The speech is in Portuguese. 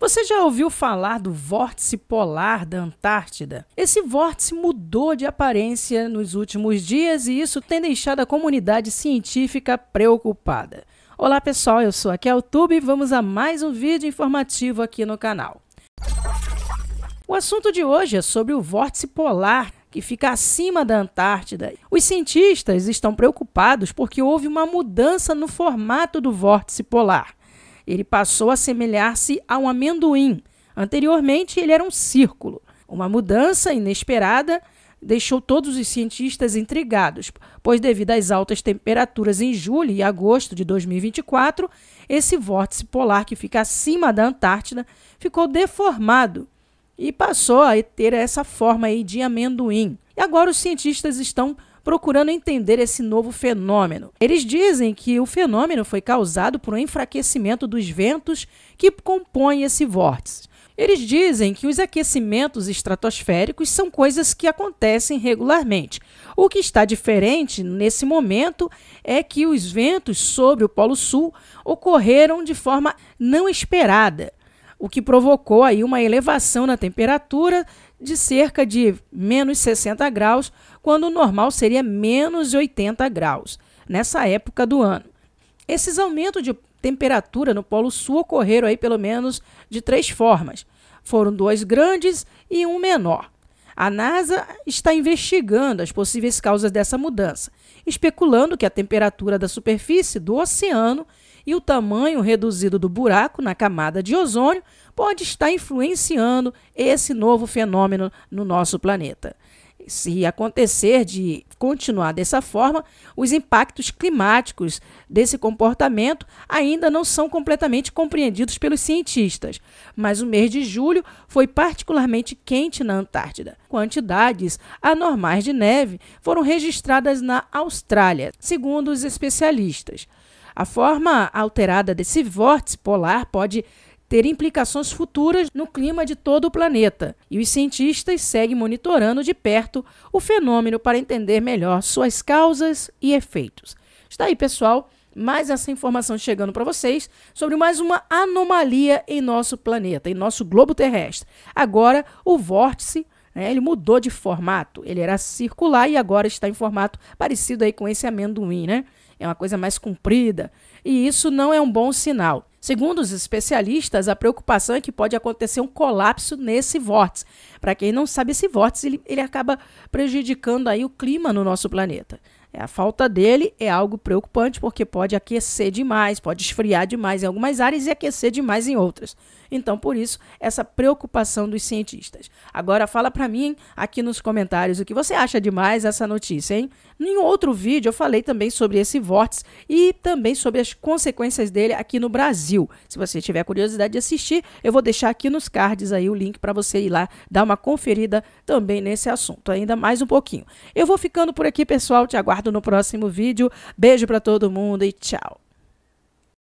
Você já ouviu falar do vórtice polar da Antártida? Esse vórtice mudou de aparência nos últimos dias e isso tem deixado a comunidade científica preocupada. Olá pessoal, eu sou aqui ao YouTube e vamos a mais um vídeo informativo aqui no canal. O assunto de hoje é sobre o vórtice polar que fica acima da Antártida. Os cientistas estão preocupados porque houve uma mudança no formato do vórtice polar ele passou a semelhar se a um amendoim. Anteriormente, ele era um círculo. Uma mudança inesperada deixou todos os cientistas intrigados, pois, devido às altas temperaturas em julho e agosto de 2024, esse vórtice polar que fica acima da Antártida ficou deformado e passou a ter essa forma aí de amendoim. E agora os cientistas estão procurando entender esse novo fenômeno. Eles dizem que o fenômeno foi causado por um enfraquecimento dos ventos que compõem esse vórtice. Eles dizem que os aquecimentos estratosféricos são coisas que acontecem regularmente. O que está diferente nesse momento é que os ventos sobre o Polo Sul ocorreram de forma não esperada o que provocou aí uma elevação na temperatura de cerca de menos 60 graus, quando o normal seria menos 80 graus, nessa época do ano. Esses aumentos de temperatura no Polo Sul ocorreram aí pelo menos de três formas. Foram dois grandes e um menor. A NASA está investigando as possíveis causas dessa mudança, especulando que a temperatura da superfície do oceano e o tamanho reduzido do buraco na camada de ozônio pode estar influenciando esse novo fenômeno no nosso planeta se acontecer de continuar dessa forma, os impactos climáticos desse comportamento ainda não são completamente compreendidos pelos cientistas. Mas o mês de julho foi particularmente quente na Antártida. Quantidades anormais de neve foram registradas na Austrália, segundo os especialistas. A forma alterada desse vórtice polar pode ter implicações futuras no clima de todo o planeta, e os cientistas seguem monitorando de perto o fenômeno para entender melhor suas causas e efeitos. Está aí, pessoal, mais essa informação chegando para vocês sobre mais uma anomalia em nosso planeta, em nosso globo terrestre. Agora, o vórtice né, ele mudou de formato, ele era circular e agora está em formato parecido aí com esse amendoim, né? É uma coisa mais comprida e isso não é um bom sinal. Segundo os especialistas, a preocupação é que pode acontecer um colapso nesse vórtice. Para quem não sabe, esse vórtice ele, ele acaba prejudicando aí o clima no nosso planeta. É, a falta dele é algo preocupante porque pode aquecer demais, pode esfriar demais em algumas áreas e aquecer demais em outras. Então, por isso, essa preocupação dos cientistas. Agora, fala para mim aqui nos comentários o que você acha demais essa notícia, hein? Em outro vídeo, eu falei também sobre esse vórtice e também sobre as consequências dele aqui no Brasil. Se você tiver curiosidade de assistir, eu vou deixar aqui nos cards aí o link para você ir lá dar uma conferida também nesse assunto, ainda mais um pouquinho. Eu vou ficando por aqui, pessoal. Te aguardo no próximo vídeo. Beijo para todo mundo e tchau.